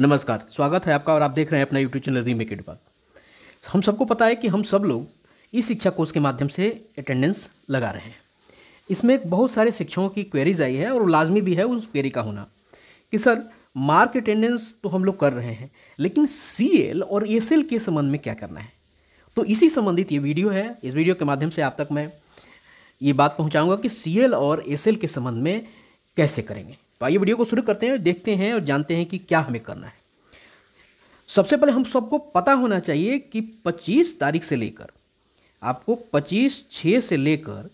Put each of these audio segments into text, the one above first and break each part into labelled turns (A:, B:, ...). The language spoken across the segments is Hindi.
A: नमस्कार स्वागत है आपका और आप देख रहे हैं अपना यूट्यूब चैनल रीमेक इट हम सबको पता है कि हम सब लोग ई शिक्षा कोर्स के माध्यम से अटेंडेंस लगा रहे हैं इसमें बहुत सारे शिक्षकों की क्वेरीज आई है और लाजमी भी है उस क्वेरी का होना कि सर मार्क अटेंडेंस तो हम लोग कर रहे हैं लेकिन सी और एस के संबंध में क्या करना है तो इसी संबंधित ये वीडियो है इस वीडियो के माध्यम से आप तक मैं ये बात पहुँचाऊँगा कि सी और एस के संबंध में कैसे करेंगे तो आइए वीडियो को शुरू करते हैं देखते हैं और जानते हैं कि क्या हमें करना है सबसे पहले हम सबको पता होना चाहिए कि 25 तारीख से लेकर आपको 25 छः से लेकर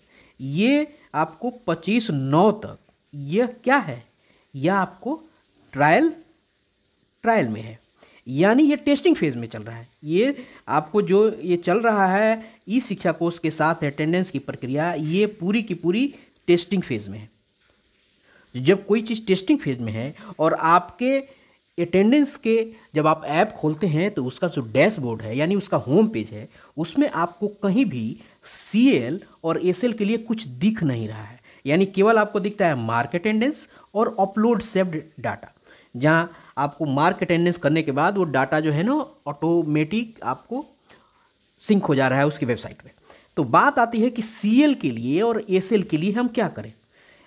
A: ये आपको 25 नौ तक यह क्या है यह आपको ट्रायल ट्रायल में है यानी ये टेस्टिंग फेज़ में चल रहा है ये आपको जो ये चल रहा है ई शिक्षा कोर्स के साथ अटेंडेंस की प्रक्रिया ये पूरी की पूरी टेस्टिंग फेज़ में है जब कोई चीज़ टेस्टिंग फेज में है और आपके अटेंडेंस के जब आप ऐप खोलते हैं तो उसका जो डैशबोर्ड है यानी उसका होम पेज है उसमें आपको कहीं भी सी और एस के लिए कुछ दिख नहीं रहा है यानी केवल आपको दिखता है मार्क अटेंडेंस और अपलोड सेव्ड डाटा जहाँ आपको मार्क अटेंडेंस करने के बाद वो डाटा जो है ना ऑटोमेटिक आपको सिंक हो जा रहा है उसकी वेबसाइट में तो बात आती है कि सी के लिए और एस के लिए हम क्या करें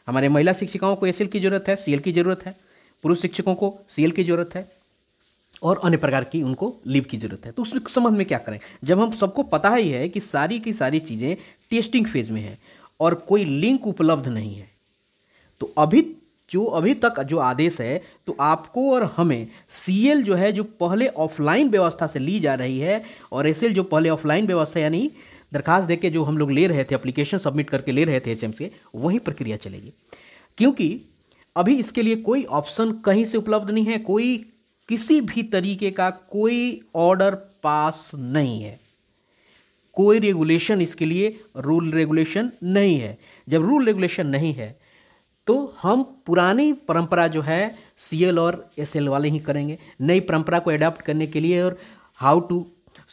A: हमारे महिला शिक्षिकाओं को एस की ज़रूरत है सी की ज़रूरत है पुरुष शिक्षकों को सी की ज़रूरत है और अन्य प्रकार की उनको लीव की ज़रूरत है तो उस संबंध में क्या करें जब हम सबको पता ही है कि सारी की सारी चीज़ें टेस्टिंग फेज में है और कोई लिंक उपलब्ध नहीं है तो अभी जो अभी तक जो आदेश है तो आपको और हमें सी जो है जो पहले ऑफलाइन व्यवस्था से ली जा रही है और एस जो पहले ऑफलाइन व्यवस्था यानी दरखास्त दे के जो हम लोग ले रहे थे अप्लीकेशन सबमिट करके ले रहे थे एच से वही प्रक्रिया चलेगी क्योंकि अभी इसके लिए कोई ऑप्शन कहीं से उपलब्ध नहीं है कोई किसी भी तरीके का कोई ऑर्डर पास नहीं है कोई रेगुलेशन इसके लिए रूल रेगुलेशन नहीं है जब रूल रेगुलेशन नहीं है तो हम पुरानी परंपरा जो है सी और एस वाले ही करेंगे नई परंपरा को अडाप्ट करने के लिए और how to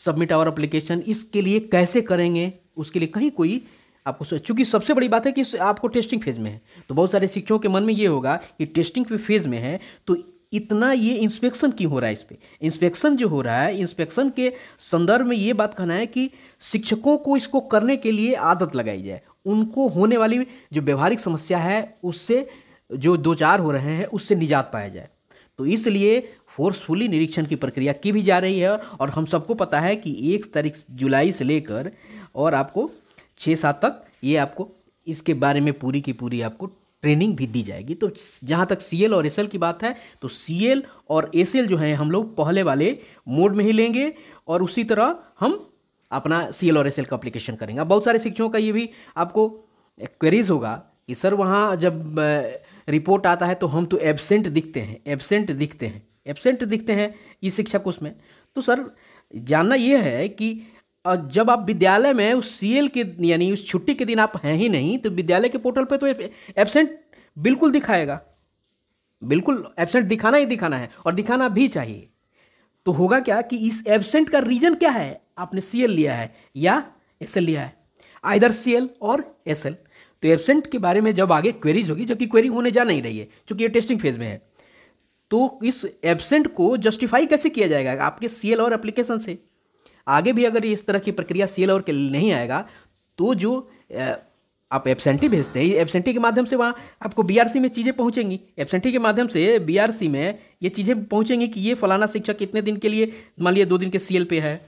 A: submit our application इसके लिए कैसे करेंगे उसके लिए कहीं कोई आपको चूंकि सबसे बड़ी बात है कि आपको टेस्टिंग फेज में है तो बहुत सारे शिक्षकों के मन में ये होगा कि टेस्टिंग फेज में है तो इतना ये इंस्पेक्शन क्यों हो रहा है इस पर इंस्पेक्शन जो हो रहा है इंस्पेक्शन के संदर्भ में ये बात कहना है कि शिक्षकों को इसको करने के लिए आदत लगाई जाए उनको होने वाली जो व्यवहारिक समस्या है उससे जो दो चार हो रहे हैं उससे निजात पाया जाए तो इसलिए फोर्सफुली निरीक्षण की प्रक्रिया की भी जा रही है और हम सबको पता है कि एक तारीख जुलाई से लेकर और आपको छः सात तक ये आपको इसके बारे में पूरी की पूरी आपको ट्रेनिंग भी दी जाएगी तो जहाँ तक सी और एस की बात है तो सी और एस जो हैं हम लोग पहले वाले मोड में ही लेंगे और उसी तरह हम अपना सी और एस का अप्लीकेशन करेंगे बहुत सारे शिक्षकों का ये भी आपको क्वेरीज होगा कि सर वहाँ जब रिपोर्ट आता है तो हम तो एबसेंट दिखते हैं एबसेंट दिखते हैं एबसेंट दिखते हैं ई शिक्षा उसमें में तो सर जानना यह है कि जब आप विद्यालय में उस सी के यानी उस छुट्टी के दिन आप हैं ही नहीं तो विद्यालय के पोर्टल पर तो एबसेंट बिल्कुल दिखाएगा बिल्कुल एबसेंट दिखाना ही दिखाना है और दिखाना भी चाहिए तो होगा क्या कि इस एबसेंट का रीजन क्या है आपने सीएल लिया है या एसएल लिया है आइदर सीएल और एसएल तो एबसेंट के बारे में जब आगे क्वेरीज होगी जबकि क्वेरी होने जा नहीं रही है चूंकि ये टेस्टिंग फेज में है तो इस एबसेंट को जस्टिफाई कैसे किया जाएगा आपके सी और एप्लीकेशन से आगे भी अगर इस तरह की प्रक्रिया सी और के लिए नहीं आएगा तो जो आप एबसेंटी भेजते हैं एबसेंटी के माध्यम से वहाँ आपको बीआरसी में चीज़ें पहुँचेंगी एबसेंटी के माध्यम से बीआरसी में ये चीज़ें पहुँचेंगी कि ये फलाना शिक्षक कितने दिन के लिए मान लिया दो दिन के सी पे है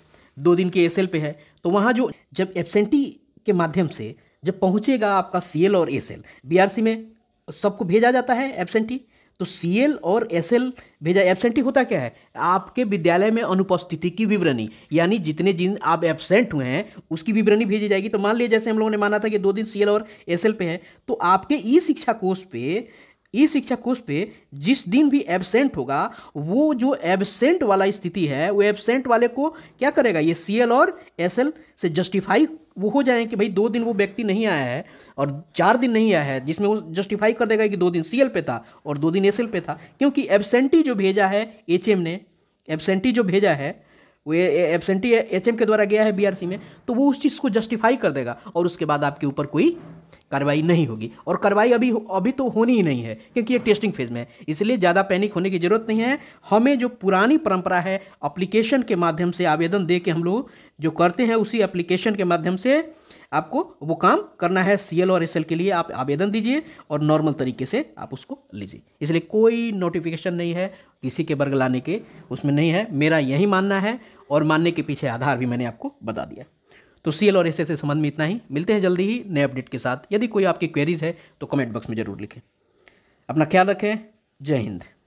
A: दो दिन के एस पे है तो वहाँ जो जब एबसेंटी के माध्यम से जब पहुँचेगा आपका सी और एस एल में सबको भेजा जाता है एबसेंटी तो सी और एस भेजा एबसेंटी होता क्या है आपके विद्यालय में अनुपस्थिति की विवरणी यानी जितने दिन आप एबसेंट हुए हैं उसकी विवरणी भेजी जाएगी तो मान लीजिए जैसे हम लोगों ने माना था कि दो दिन सी और एस पे है तो आपके ई शिक्षा कोर्स पे ई शिक्षा कोर्स पे जिस दिन भी एबसेंट होगा वो जो एबसेंट वाला स्थिति है वो एबसेंट वाले को क्या करेगा ये सी और एस से जस्टिफाई वो हो जाए कि भाई दो दिन वो व्यक्ति नहीं आया है और चार दिन नहीं आया है जिसमें वो जस्टिफाई कर देगा कि दो दिन सी पे था और दो दिन एस पे था क्योंकि एबसेंटी जो भेजा है एच ने एबसेंटी जो भेजा है वो एबसेंटी एच के द्वारा गया है बी में तो वो उस चीज़ को जस्टिफाई कर देगा और उसके बाद आपके ऊपर कोई कार्रवाई नहीं होगी और कार्रवाई अभी अभी तो होनी ही नहीं है क्योंकि ये टेस्टिंग फेज में है इसलिए ज़्यादा पैनिक होने की ज़रूरत नहीं है हमें जो पुरानी परंपरा है अप्लीकेशन के माध्यम से आवेदन दे के हम लोग जो करते हैं उसी अप्लीकेशन के माध्यम से आपको वो काम करना है सीएल और एसएल के लिए आप आवेदन दीजिए और नॉर्मल तरीके से आप उसको लीजिए इसलिए कोई नोटिफिकेशन नहीं है किसी के वर्ग लाने के उसमें नहीं है मेरा यही मानना है और मानने के पीछे आधार भी मैंने आपको बता दिया तो सी और एस के संबंध में इतना ही मिलते हैं जल्दी ही नए अपडेट के साथ यदि कोई आपकी क्वेरीज है तो कमेंट बॉक्स में ज़रूर लिखें अपना ख्याल रखें जय हिंद